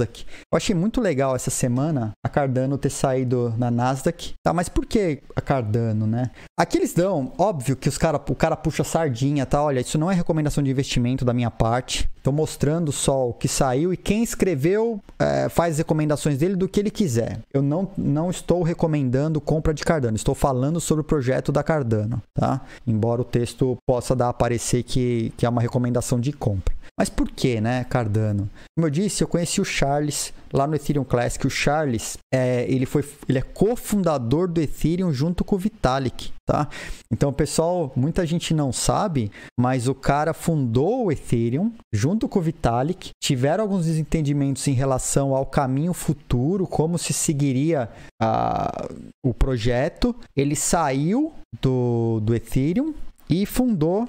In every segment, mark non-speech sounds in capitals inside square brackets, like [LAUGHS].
Nasdaq. Eu achei muito legal essa semana a Cardano ter saído na Nasdaq. Tá, mas por que a Cardano, né? Aqui eles dão, óbvio que os cara, o cara puxa sardinha, tá? Olha, isso não é recomendação de investimento da minha parte. Estou mostrando só o que saiu e quem escreveu é, faz recomendações dele do que ele quiser. Eu não, não estou recomendando compra de Cardano, estou falando sobre o projeto da Cardano, tá? Embora o texto possa dar a parecer que, que é uma recomendação de compra. Mas por que, né, Cardano? Como eu disse, eu conheci o Charles lá no Ethereum Classic. O Charles, é, ele foi, ele é cofundador do Ethereum junto com o Vitalik, tá? Então, pessoal, muita gente não sabe, mas o cara fundou o Ethereum junto com o Vitalik. Tiveram alguns desentendimentos em relação ao caminho futuro, como se seguiria o projeto. Ele saiu do, do Ethereum e fundou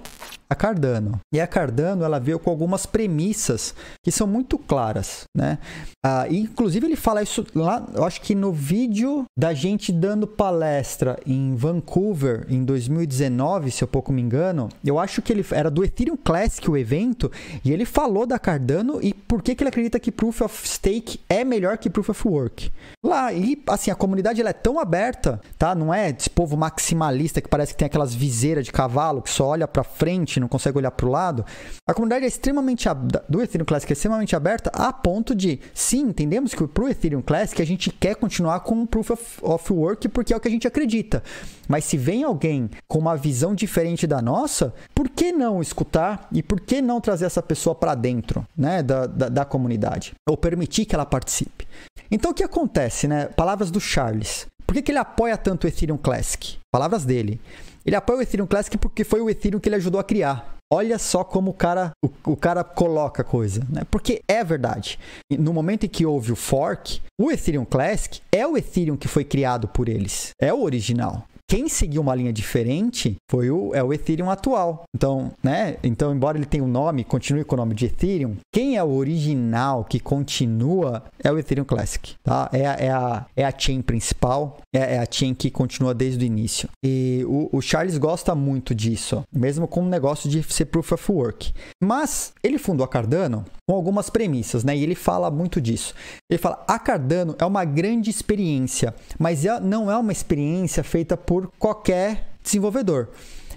a Cardano. E a Cardano ela veio com algumas premissas que são muito claras, né? Ah, inclusive ele fala isso lá, eu acho que no vídeo da gente dando palestra em Vancouver em 2019, se eu pouco me engano, eu acho que ele era do Ethereum Classic o evento e ele falou da Cardano e por que, que ele acredita que Proof of Stake é melhor que Proof of Work. Lá e assim a comunidade ela é tão aberta, tá? Não é esse povo maximalista que parece que tem aquelas viseiras de cavalo que só olha para frente não consegue olhar para o lado. A comunidade é extremamente do Ethereum Classic é extremamente aberta a ponto de, sim, entendemos que para o Ethereum Classic a gente quer continuar com o Proof of, of Work porque é o que a gente acredita. Mas se vem alguém com uma visão diferente da nossa, por que não escutar e por que não trazer essa pessoa para dentro né, da, da, da comunidade? Ou permitir que ela participe. Então o que acontece, né? Palavras do Charles. Por que, que ele apoia tanto o Ethereum Classic? Palavras dele. Ele apoia o Ethereum Classic porque foi o Ethereum que ele ajudou a criar. Olha só como o cara, o, o cara coloca a coisa, né? Porque é verdade. No momento em que houve o fork, o Ethereum Classic é o Ethereum que foi criado por eles. É o original. Quem seguiu uma linha diferente foi o, é o Ethereum atual. Então, né? Então, embora ele tenha o um nome, continue com o nome de Ethereum, quem é o original que continua é o Ethereum Classic, tá? É, a, é, a, é a chain principal, é, é, a chain que continua desde o início. E o, o Charles gosta muito disso, mesmo com o negócio de ser Proof of Work. Mas ele fundou a Cardano com algumas premissas, né? E ele fala muito disso. Ele fala: a Cardano é uma grande experiência, mas é, não é uma experiência feita por por qualquer desenvolvedor.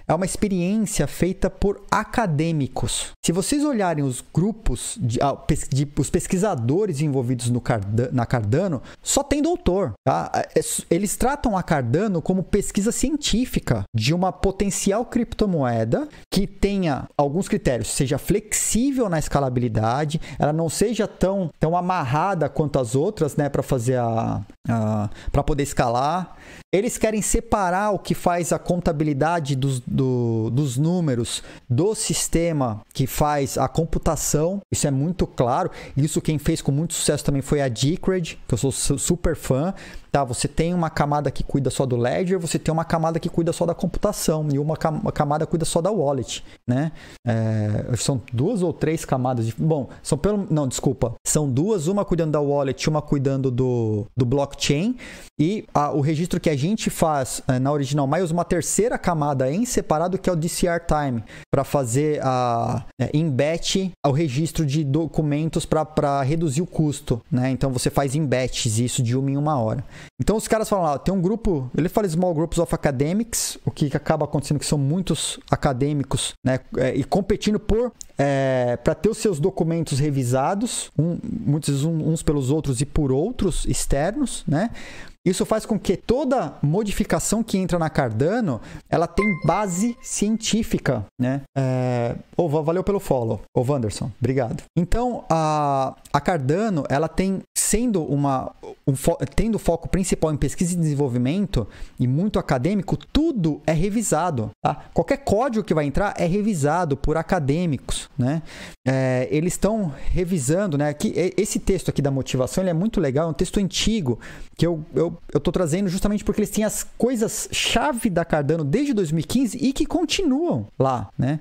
É uma experiência feita por acadêmicos. Se vocês olharem os grupos, de, ah, de, os pesquisadores envolvidos no Cardano, na Cardano, só tem doutor. Tá? É, é, eles tratam a Cardano como pesquisa científica de uma potencial criptomoeda que tenha alguns critérios, seja flexível na escalabilidade, ela não seja tão, tão amarrada quanto as outras né, para fazer a, a para poder escalar, eles querem separar o que faz a contabilidade dos, do, dos números do sistema que faz a computação. Isso é muito claro. Isso quem fez com muito sucesso também foi a Decred, que eu sou super fã. Tá, você tem uma camada que cuida só do ledger, você tem uma camada que cuida só da computação e uma camada cuida só da wallet, né? É, são duas ou três camadas. De, bom, são pelo não, desculpa, são duas, uma cuidando da wallet, uma cuidando do, do blockchain e a, o registro que a gente faz é, na original Mais uma terceira camada em separado que é o DCR time para fazer a é, o registro de documentos para reduzir o custo, né? Então você faz em batches isso de uma em uma hora. Então os caras falam lá, tem um grupo, ele fala small groups of academics, o que acaba acontecendo que são muitos acadêmicos, né, é, e competindo por é, para ter os seus documentos revisados, um, muitos uns pelos outros e por outros externos, né? Isso faz com que toda modificação que entra na Cardano, ela tem base científica, né? É... Oh, valeu pelo follow, ô oh, Wanderson, obrigado. Então, a, a Cardano, ela tem sendo uma um fo tendo foco principal em pesquisa e desenvolvimento e muito acadêmico, tudo é revisado. Tá? Qualquer código que vai entrar é revisado por acadêmicos, né? É, eles estão revisando, né? Que esse texto aqui da motivação ele é muito legal, é um texto antigo que eu eu estou trazendo justamente porque eles têm as coisas chave da Cardano desde 2015 e que continuam lá, né?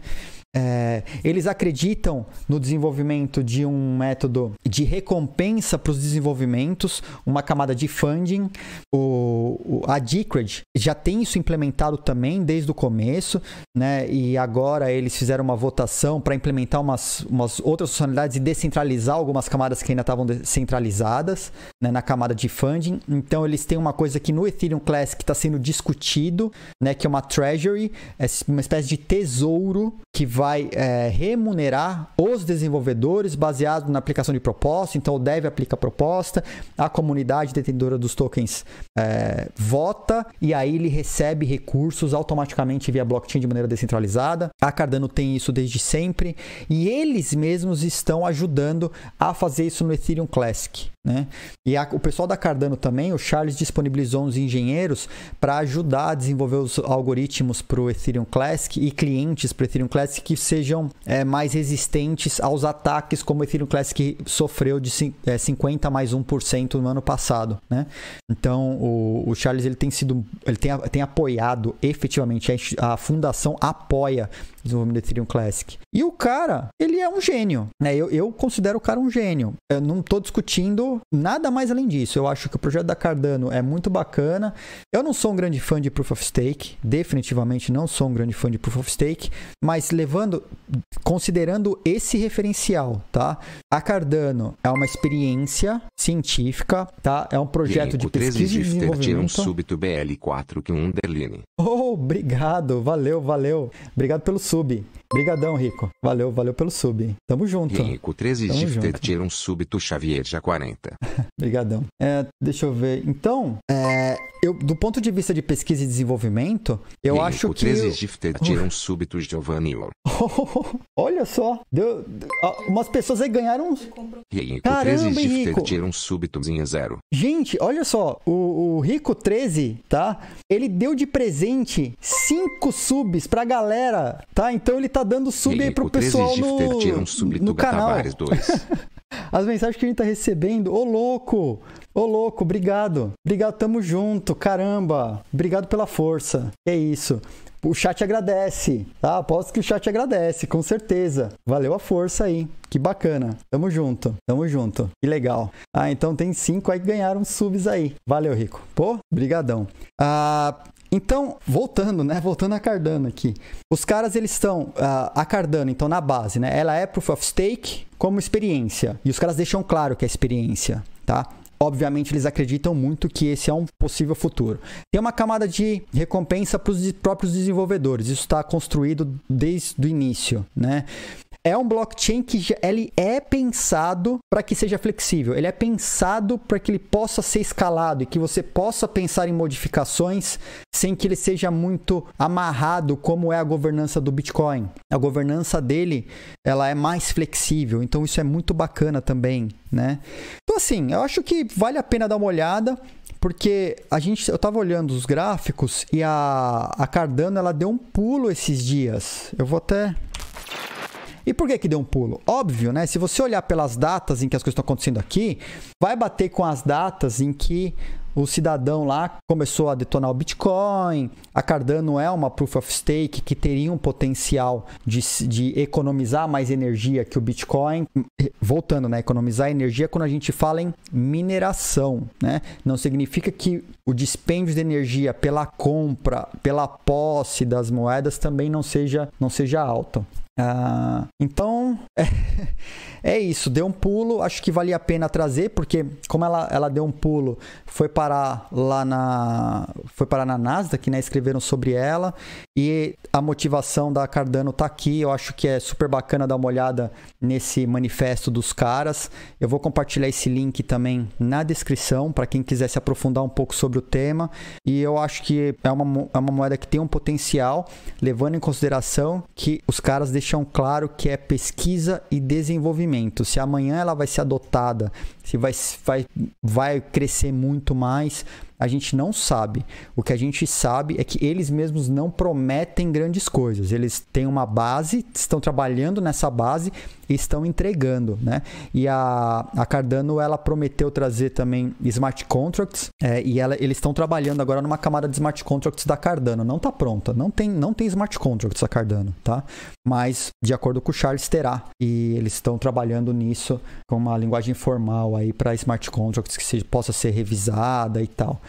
É, eles acreditam no desenvolvimento de um método de recompensa para os desenvolvimentos, uma camada de funding. O, o, a Decred já tem isso implementado também desde o começo, né? E agora eles fizeram uma votação para implementar umas, umas outras funcionalidades e descentralizar algumas camadas que ainda estavam descentralizadas né? na camada de funding. Então eles têm uma coisa que no Ethereum Classic está sendo discutido, né? Que é uma treasury, é uma espécie de tesouro que vai vai é, remunerar os desenvolvedores baseado na aplicação de proposta. Então, o dev aplica a proposta, a comunidade detentora dos tokens é, vota e aí ele recebe recursos automaticamente via blockchain de maneira descentralizada. A Cardano tem isso desde sempre e eles mesmos estão ajudando a fazer isso no Ethereum Classic. Né? E a, o pessoal da Cardano também, o Charles disponibilizou uns engenheiros para ajudar a desenvolver os algoritmos para o Ethereum Classic e clientes para o Ethereum Classic que sejam é, mais resistentes aos ataques como o Ethereum Classic sofreu de é, 50 mais 1% no ano passado. Né? Então o, o, Charles ele tem sido ele tem, tem apoiado efetivamente, a, a fundação apoia o desenvolvimento do Ethereum Classic. E o cara, ele é um gênio. Né? Eu, eu considero o cara um gênio. Eu não estou discutindo nada mais além disso. Eu acho que o projeto da Cardano é muito bacana. Eu não sou um grande fã de Proof of Stake, definitivamente não sou um grande fã de Proof of Stake, mas levando, considerando esse referencial, tá? A Cardano é uma experiência científica, tá? É um projeto de pesquisa e de desenvolvimento. Um súbito BL4 que um Derline. Oh, obrigado, valeu, valeu. Obrigado pelo sub. Obrigadão, Rico. Valeu, valeu pelo sub. Tamo junto. Rico 13 Tamo tira um súbito Xavier já 40. [LAUGHS] Obrigadão. É, deixa eu ver. Então, é, eu, do ponto de vista de pesquisa e desenvolvimento, eu Rico acho que... Rico 13 Gifted tira [LAUGHS] um sub do Giovanni. [LAUGHS] Olha só. Deu, deu, umas pessoas aí ganharam... Rico Caramba, 13 Gifted tira um súbitozinho zero. Gente, olha só. O, o Rico 13, tá? Ele deu de presente 5 subs pra galera, tá? Então ele tá tá dando sub aí pro pessoal no, um no canal. [LAUGHS] As mensagens que a gente tá recebendo, ô louco, ô louco, obrigado. Obrigado, tamo junto, caramba. Obrigado pela força. É isso. O chat agradece, tá? Aposto que o chat agradece, com certeza. Valeu a força aí. Que bacana. Tamo junto, tamo junto. Que legal. Ah, então tem cinco aí que ganharam subs aí. Valeu, Rico. Pô, brigadão. Ah, então, voltando, né? Voltando a Cardano aqui. Os caras, eles estão... Uh, a Cardano, então, na base, né? Ela é Proof of Stake como experiência. E os caras deixam claro que é experiência, tá? Obviamente, eles acreditam muito que esse é um possível futuro. Tem uma camada de recompensa para os próprios desenvolvedores. Isso está construído desde o início, né? é um blockchain que já, ele é pensado para que seja flexível, ele é pensado para que ele possa ser escalado e que você possa pensar em modificações sem que ele seja muito amarrado como é a governança do Bitcoin. A governança dele, ela é mais flexível, então isso é muito bacana também, né? Então assim, eu acho que vale a pena dar uma olhada porque a gente eu estava olhando os gráficos e a, a Cardano ela deu um pulo esses dias. Eu vou até e por que que deu um pulo? Óbvio, né? Se você olhar pelas datas em que as coisas estão acontecendo aqui, vai bater com as datas em que o cidadão lá começou a detonar o Bitcoin. A Cardano é uma proof of stake que teria um potencial de, de economizar mais energia que o Bitcoin. Voltando, né? Economizar energia quando a gente fala em mineração, né? Não significa que o dispêndio de energia pela compra, pela posse das moedas também não seja, não seja alto. Ah, então, [LAUGHS] é, é, isso. Deu um pulo, acho que valia a pena trazer, porque como ela, ela deu um pulo, foi parar lá na. Foi parar na Nasdaq, né? Escreveram sobre ela. E a motivação da Cardano tá aqui. Eu acho que é super bacana dar uma olhada nesse manifesto dos caras. Eu vou compartilhar esse link também na descrição para quem quiser se aprofundar um pouco sobre o tema. E eu acho que é uma, é uma moeda que tem um potencial, levando em consideração que os caras deixaram deixam claro que é pesquisa e desenvolvimento. Se amanhã ela vai ser adotada, se vai, vai, vai crescer muito mais, a gente não sabe. O que a gente sabe é que eles mesmos não prometem grandes coisas. Eles têm uma base, estão trabalhando nessa base e estão entregando, né? E a, a Cardano, ela prometeu trazer também smart contracts é, e ela, eles estão trabalhando agora numa camada de smart contracts da Cardano. Não está pronta, não tem, não tem smart contracts a Cardano, tá? Mas, de acordo com o Charles, terá. E eles estão trabalhando nisso com uma linguagem formal aí para smart contracts que se, possa ser revisada e tal.